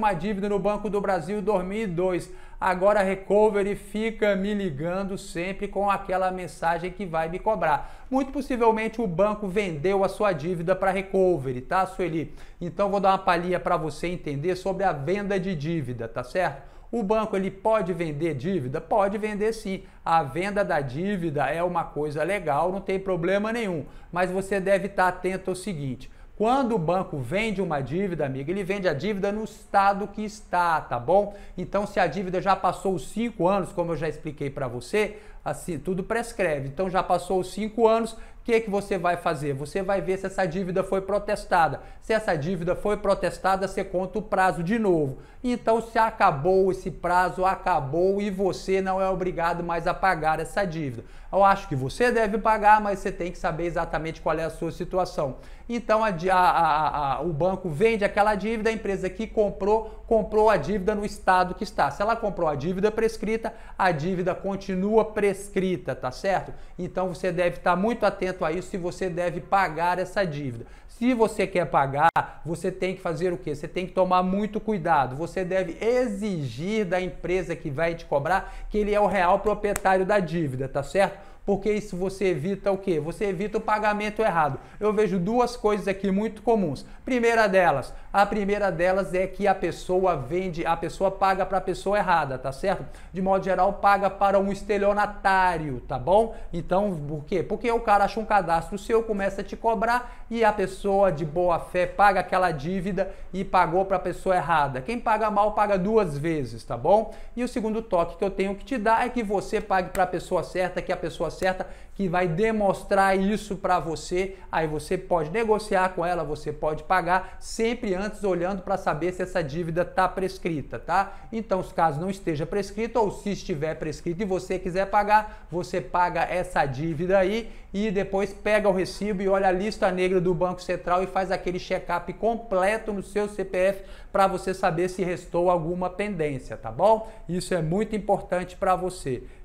uma dívida no Banco do Brasil em 2002. Agora a Recovery fica me ligando sempre com aquela mensagem que vai me cobrar. Muito possivelmente o banco vendeu a sua dívida para a Recovery, tá, Sueli? Então vou dar uma palhinha para você entender sobre a venda de dívida, tá certo? O banco ele pode vender dívida? Pode vender sim. A venda da dívida é uma coisa legal, não tem problema nenhum. Mas você deve estar atento ao seguinte: quando o banco vende uma dívida, amigo, ele vende a dívida no estado que está, tá bom? Então, se a dívida já passou os cinco anos, como eu já expliquei para você, assim tudo prescreve. Então, já passou os cinco anos que, que você vai fazer? Você vai ver se essa dívida foi protestada. Se essa dívida foi protestada, você conta o prazo de novo. Então, se acabou esse prazo, acabou e você não é obrigado mais a pagar essa dívida. Eu acho que você deve pagar, mas você tem que saber exatamente qual é a sua situação. Então, a, a, a, o banco vende aquela dívida, a empresa que comprou, comprou a dívida no estado que está. Se ela comprou a dívida prescrita, a dívida continua prescrita, tá certo? Então, você deve estar muito atento sujeito a isso se você deve pagar essa dívida. Se você quer pagar, você tem que fazer o que. Você tem que tomar muito cuidado. Você deve exigir da empresa que vai te cobrar que ele é o real proprietário da dívida, tá certo? porque isso você evita o quê? Você evita o pagamento errado. Eu vejo duas coisas aqui muito comuns. Primeira delas, a primeira delas é que a pessoa vende, a pessoa paga para a pessoa errada, tá certo? De modo geral, paga para um estelionatário, tá bom? Então, por quê? Porque o cara acha um cadastro seu, começa a te cobrar e a pessoa de boa fé paga aquela dívida e pagou para a pessoa errada. Quem paga mal paga duas vezes, tá bom? E o segundo toque que eu tenho que te dar é que você pague para a pessoa certa, que a pessoa certa certa que vai demonstrar isso para você. Aí você pode negociar com ela, você pode pagar, sempre antes olhando para saber se essa dívida está prescrita, tá? Então, caso não esteja prescrito ou se estiver prescrito e você quiser pagar, você paga essa dívida aí e depois pega o recibo e olha a lista negra do Banco Central e faz aquele check-up completo no seu CPF para você saber se restou alguma pendência, tá bom? Isso é muito importante para você.